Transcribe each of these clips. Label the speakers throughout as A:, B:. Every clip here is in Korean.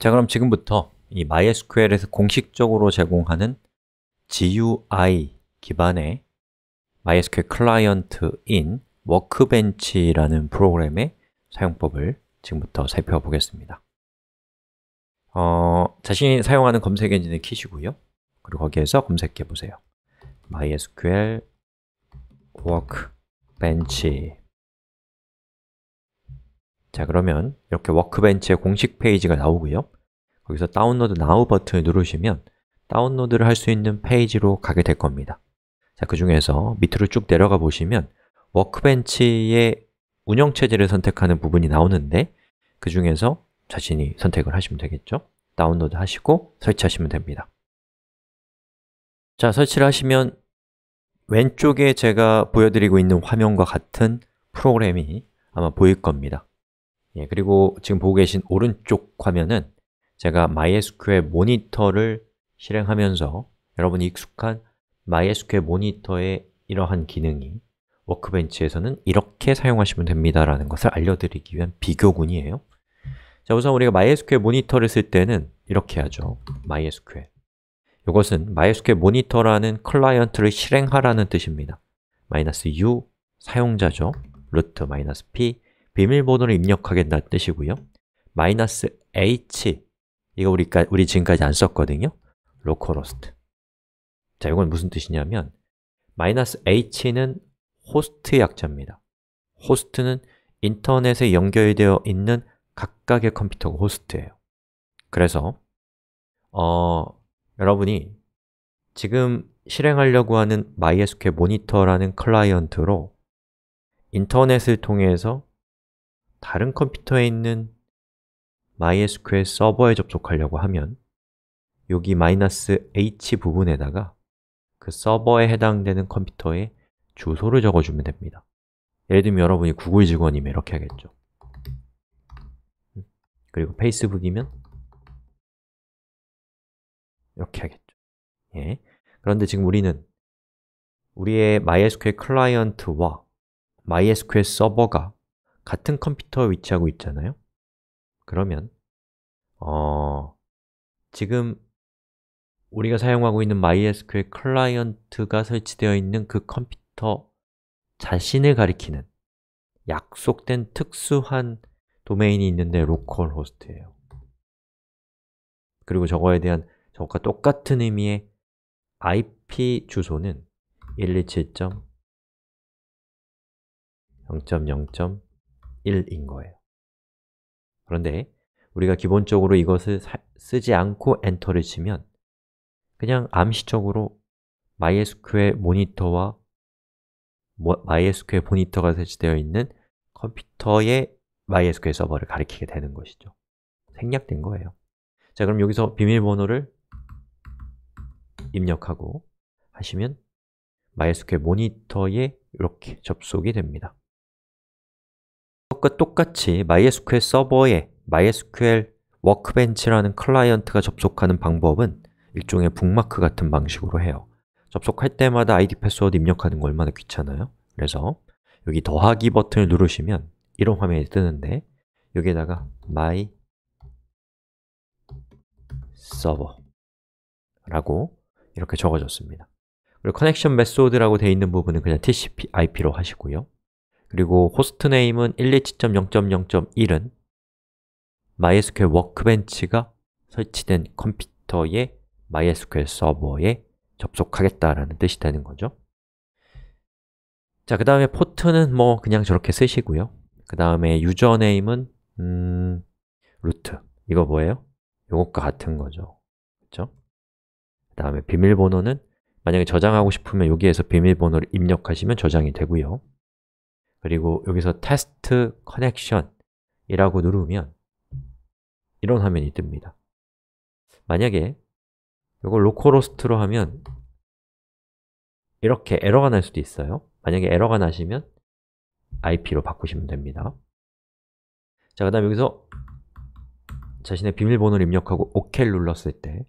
A: 자, 그럼 지금부터 이 MySQL에서 공식적으로 제공하는 GUI 기반의 MySQL 클라이언트인 워크벤치라는 프로그램의 사용법을 지금부터 살펴보겠습니다 어, 자신이 사용하는 검색 엔진을 키시고요 그리고 거기에서 검색해 보세요 MySQL 워크벤치 자 그러면 이렇게 워크벤치의 공식 페이지가 나오고요 거기서 다운로드 나우 버튼을 누르시면 다운로드를 할 수 있는 페이지로 가게 될 겁니다 자, 그 중에서 밑으로 쭉 내려가 보시면 워크벤치의 운영체제를 선택하는 부분이 나오는데 그 중에서 자신이 선택을 하시면 되겠죠 다운로드 하시고 설치하시면 됩니다 자, 설치를 하시면 왼쪽에 제가 보여드리고 있는 화면과 같은 프로그램이 아마 보일 겁니다 예, 그리고 지금 보고 계신 오른쪽 화면은 제가 MySQL 모니터를 실행하면서 여러분이 익숙한 MySQL 모니터의 이러한 기능이 워크벤치에서는 이렇게 사용하시면 됩니다라는 것을 알려드리기 위한 비교군이에요 자, 우선 우리가 MySQL 모니터를 쓸 때는 이렇게 하죠 MySQL 이것은 MySQL 모니터라는 클라이언트를 실행하라는 뜻입니다 마이너스 u 사용자죠 루트 마이너스 p 비밀번호를 입력하겠다는 뜻이고요 마이너스 h 이거 우리, 우리 지금까지 안 썼거든요 localhost 자, 이건 무슨 뜻이냐면 마이너스 h는 호스트의 약자입니다 호스트는 인터넷에 연결되어 있는 각각의 컴퓨터가 호스트예요 그래서 어, 여러분이 지금 실행하려고 하는 MySQL 모니터라는 클라이언트로 인터넷을 통해서 다른 컴퓨터에 있는 MySQL 서버에 접속하려고 하면 여기 -h 부분에다가 그 서버에 해당되는 컴퓨터의 주소를 적어주면 됩니다 예를 들면 여러분이 구글 직원이면 이렇게 하겠죠 음, 그리고 페이스북이면 이렇게 하겠죠 예. 그런데 지금 우리는 우리의 MySQL 클라이언트와 MySQL 서버가 같은 컴퓨터에 위치하고 있잖아요 그러면 어, 지금 우리가 사용하고 있는 MySQL 클라이언트가 설치되어 있는 그 컴퓨터 자신을 가리키는 약속된 특수한 도메인이 있는데 로컬 호스트예요 그리고 저거에 대한 저것과 똑같은 의미의 IP 주소는 127. 0.0. 1인 거예요 그런데 우리가 기본적으로 이것을 사, 쓰지 않고 엔터를 치면 그냥 암시적으로 MySQL 모니터와 MySQL 모니터가 설치되어 있는 컴퓨터의 MySQL 서버를 가리키게 되는 것이죠 생략된 거예요 자, 그럼 여기서 비밀번호를 입력하고 하시면 MySQL 모니터에 이렇게 접속이 됩니다 것과 그 똑같이 MySQL 서버에 MySQL 워크벤치라는 클라이언트가 접속하는 방법은 일종의 북마크 같은 방식으로 해요 접속할 때마다 아이디 패스워드 입력하는 거 얼마나 귀찮아요? 그래서 여기 더하기 버튼을 누르시면 이런 화면이 뜨는데 여기에다가 my server라고 이렇게 적어줬습니다 그리고 커넥션 메소드라고 되어 있는 부분은 그냥 TCP IP로 하시고요 그리고 호스트네임은 127.0.0.1은 MySQL 워크벤치가 설치된 컴퓨터의 MySQL 서버에 접속하겠다라는 뜻이 되는 거죠 자, 그 다음에 포트는 뭐 그냥 저렇게 쓰시고요 그 다음에 유저네임은 음, 루트 이거 뭐예요? 요것과 같은 거죠 그렇죠? 그 다음에 비밀번호는 만약에 저장하고 싶으면 여기에서 비밀번호를 입력하시면 저장이 되고요 그리고 여기서 test connection 이라고 누르면 이런 화면이 뜹니다. 만약에 이걸 로컬호스트로 하면 이렇게 에러가 날 수도 있어요. 만약에 에러가 나시면 IP로 바꾸시면 됩니다. 자, 그 다음 여기서 자신의 비밀번호를 입력하고 OK를 눌렀을 때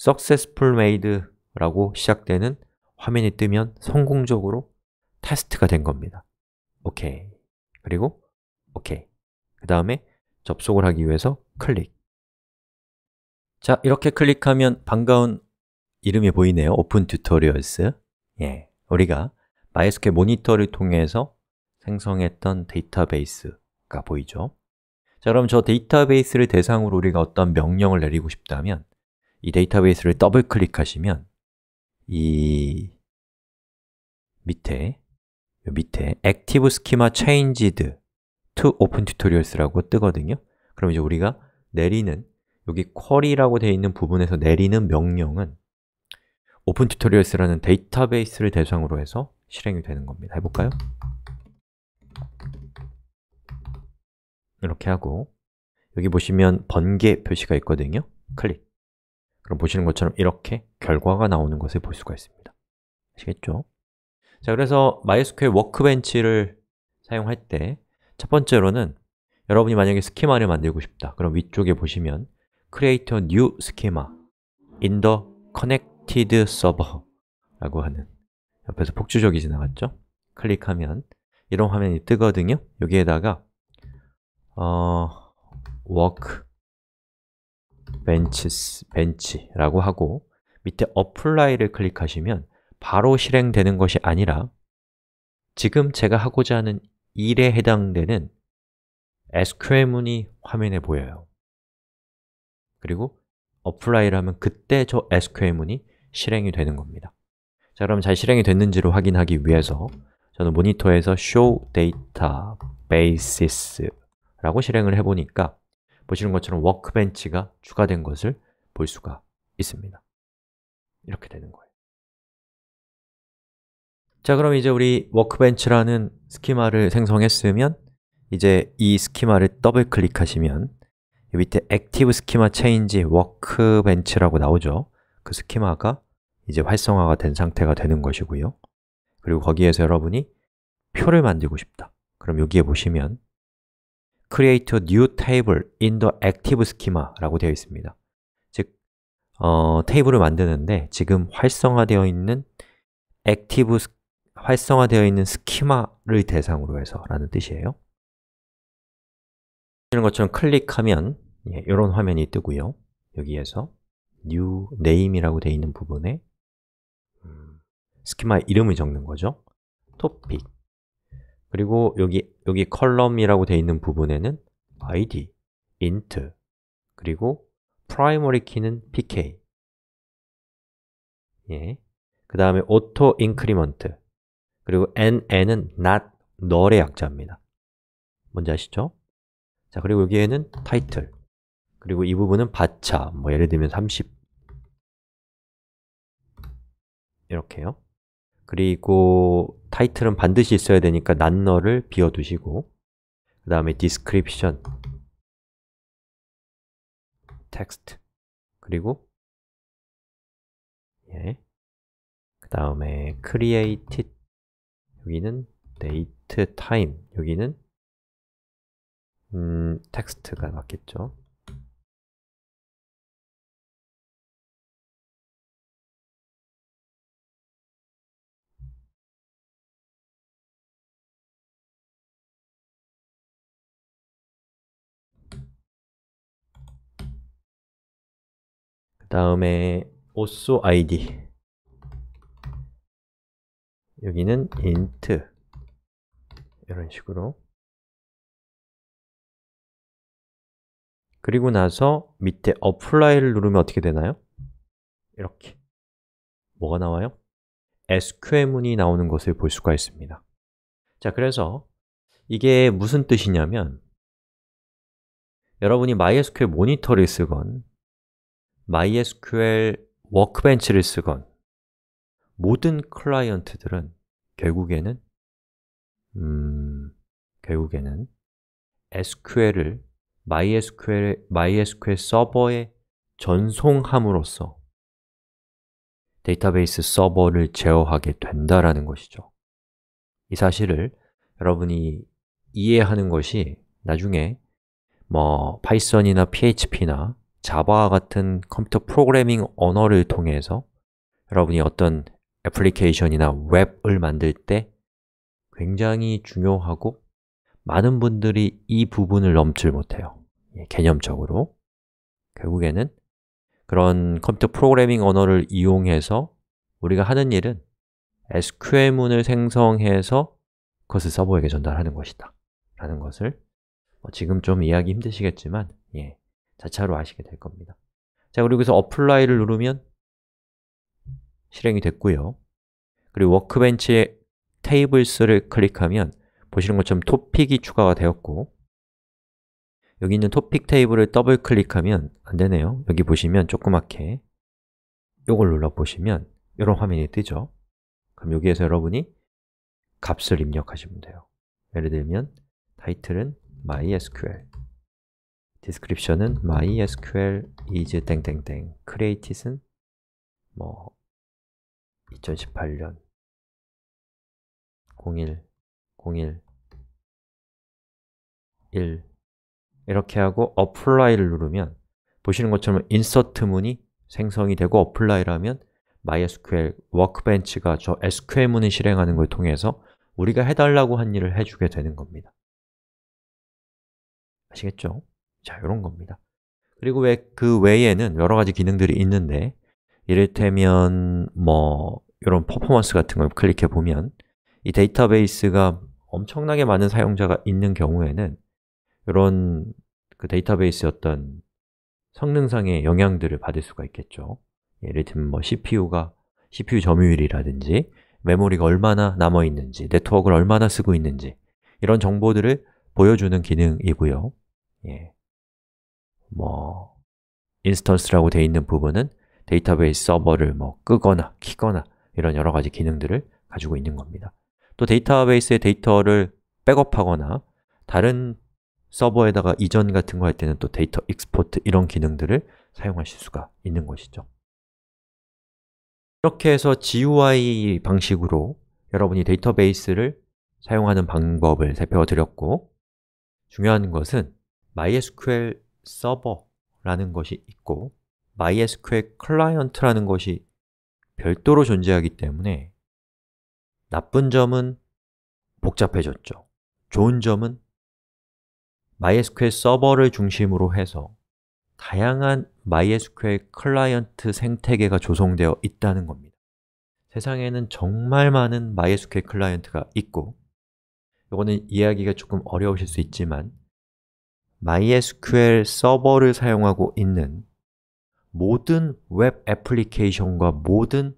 A: Successful Made라고 시작되는 화면이 뜨면 성공적으로 테스트가 된 겁니다. OK 그리고 OK 그 다음에 접속을 하기 위해서 클릭 자, 이렇게 클릭하면 반가운 이름이 보이네요 오픈 튜토리얼스 예, 우리가 MySQL 모니터를 통해서 생성했던 데이터베이스가 보이죠 자, 그럼 저 데이터베이스를 대상으로 우리가 어떤 명령을 내리고 싶다면 이 데이터베이스를 더블 클릭하시면 이 밑에 밑에 Active Schema Changed to Open Tutorials라고 뜨거든요 그럼 이제 우리가 내리는 여기 쿼리라고 되어 있는 부분에서 내리는 명령은 Open Tutorials라는 데이터베이스를 대상으로 해서 실행이 되는 겁니다 해볼까요? 이렇게 하고 여기 보시면 번개 표시가 있거든요 클릭 그럼 보시는 것처럼 이렇게 결과가 나오는 것을 볼 수가 있습니다 아시겠죠? 자, 그래서 MySQL 워크벤치를 사용할 때 첫 번째로는 여러분이 만약에 스키마를 만들고 싶다 그럼 위쪽에 보시면 Create a new schema in the connected server 라고 하는 옆에서 폭주적이 지나갔죠? 클릭하면 이런 화면이 뜨거든요 여기에다가 어, work benches, b e 라고 하고 밑에 apply를 클릭하시면 바로 실행되는 것이 아니라 지금 제가 하고자 하는 일에 해당되는 SQL문이 화면에 보여요 그리고 apply를 하면 그때 저 SQL문이 실행이 되는 겁니다 자, 그럼 잘 실행이 됐는지를 확인하기 위해서 저는 모니터에서 show d a t a b a s i s 라고 실행을 해보니까 보시는 것처럼 워크벤치가 추가된 것을 볼 수가 있습니다 이렇게 되는 거예요 자 그럼 이제 우리 워크벤치라는 스키마를 생성했으면 이제 이 스키마를 더블 클릭하시면 밑에 액티브 스키마 체인지 워크벤치라고 나오죠 그 스키마가 이제 활성화가 된 상태가 되는 것이고요 그리고 거기에서 여러분이 표를 만들고 싶다 그럼 여기에 보시면 Create a new table in the active schema 라고 되어 있습니다 즉, 어, 테이블을 만드는데 지금 활성화되어 있는 액티브 활성화되어 있는 스키마를 대상으로 해서 라는 뜻이에요 보시는 것처럼 클릭하면 예, 이런 화면이 뜨고요 여기에서 new name이라고 되어 있는 부분에 음, 스키마 이름을 적는 거죠 topic 그리고 여기 여기 컬럼이라고 되어 있는 부분에는 id, int 그리고 primary key는 pk 예. 그 다음에 auto increment 그리고 n에는 not, 널의 약자입니다 뭔지 아시죠? 자, 그리고 여기에는 title 그리고 이 부분은 바차, 뭐 예를 들면 30 이렇게요 그리고 t i t l e 은 반드시 있어야 되니까 난너를 비워두시고 그 다음에 description text
B: 그리고 예. 그 다음에 created 여기는 date time 여기는 음, 텍스트가 맞겠죠
A: 그 다음에 also id 여기는 int 이런 식으로
B: 그리고 나서 밑에
A: apply를 누르면 어떻게 되나요? 이렇게 뭐가 나와요? SQL문이 나오는 것을 볼 수가 있습니다 자, 그래서 이게 무슨 뜻이냐면 여러분이 MySQL 모니터를 쓰건 MySQL 워크벤치를 쓰건 모든 클라이언트들은 결국에는 음, 결국에는 SQL을 MySQL, MySQL 서버에 전송함으로써 데이터베이스 서버를 제어하게 된다라는 것이죠. 이 사실을 여러분이 이해하는 것이 나중에 뭐 파이썬이나 PHP나 자바와 같은 컴퓨터 프로그래밍 언어를 통해서 여러분이 어떤 애플리케이션이나 웹을 만들 때 굉장히 중요하고 많은 분들이 이 부분을 넘질 못해요 예, 개념적으로 결국에는 그런 컴퓨터 프로그래밍 언어를 이용해서 우리가 하는 일은 SQL문을 생성해서 그것을 서버에게 전달하는 것이다 라는 것을 뭐 지금 좀 이해하기 힘드시겠지만 예, 자차로 아시게 될 겁니다 자, 그리고 여기서 apply를 누르면 실행이 됐고요 그리고 워크벤치에 테이블스를 클릭하면 보시는 것처럼 토픽이 추가가 되었고 여기 있는 토픽 테이블을 더블 클릭하면 안 되네요 여기 보시면 조그맣게 이걸 눌러보시면 이런 화면이 뜨죠 그럼 여기에서 여러분이 값을 입력하시면 돼요 예를 들면 타이틀은 MySQL 디스크립션은 MySQL is 땡땡땡 크 r e a t e 은뭐 2018년
B: 01 01
A: 1 이렇게 하고 apply를 누르면 보시는 것처럼 insert 문이 생성이 되고 apply라면 MySQL 워크벤치가 저 SQL 문을 실행하는 걸 통해서 우리가 해달라고 한 일을 해주게 되는 겁니다. 아시겠죠? 자, 이런 겁니다. 그리고 왜 그 외에는 여러 가지 기능들이 있는데 이를테면 뭐 이런 퍼포먼스 같은 걸 클릭해 보면 이 데이터베이스가 엄청나게 많은 사용자가 있는 경우에는 이런 그 데이터베이스의 어떤 성능상의 영향들을 받을 수가 있겠죠 예를 들면 뭐 CPU가 CPU 점유율이라든지 메모리가 얼마나 남아있는지, 네트워크를 얼마나 쓰고 있는지 이런 정보들을 보여주는 기능이고요 예. 뭐 인스턴스라고 되어 있는 부분은 데이터베이스 서버를 뭐 끄거나 키거나 이런 여러 가지 기능들을 가지고 있는 겁니다. 또 데이터베이스의 데이터를 백업하거나 다른 서버에다가 이전 같은 거 할 때는 또 데이터 익스포트 이런 기능들을 사용하실 수가 있는 것이죠. 이렇게 해서 GUI 방식으로 여러분이 데이터베이스를 사용하는 방법을 살펴드렸고 중요한 것은 MySQL 서버라는 것이 있고 MySQL 클라이언트라는 것이 별도로 존재하기 때문에 나쁜 점은 복잡해졌죠. 좋은 점은 MySQL 서버를 중심으로 해서 다양한 MySQL 클라이언트 생태계가 조성되어 있다는 겁니다. 세상에는 정말 많은 MySQL 클라이언트가 있고 이거는 이해하기가 조금 어려우실 수 있지만 MySQL 서버를 사용하고 있는 모든 웹 애플리케이션과 모든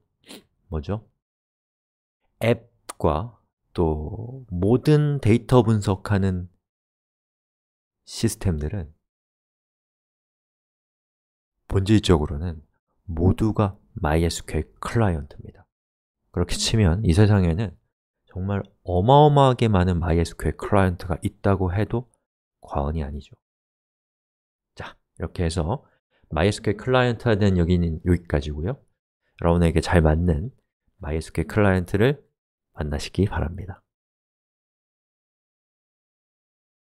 A: 뭐죠? 앱과 또 모든 데이터 분석하는
B: 시스템들은
A: 본질적으로는 모두가 MySQL 클라이언트입니다 그렇게 음. 치면 이 세상에는 정말 어마어마하게 많은 MySQL 클라이언트가 있다고 해도 과언이 아니죠 자, 이렇게 해서 MySQL 클라이언트가 되는 여기는 여기까지고요 여러분에게 잘 맞는 MySQL 클라이언트를 만나시기 바랍니다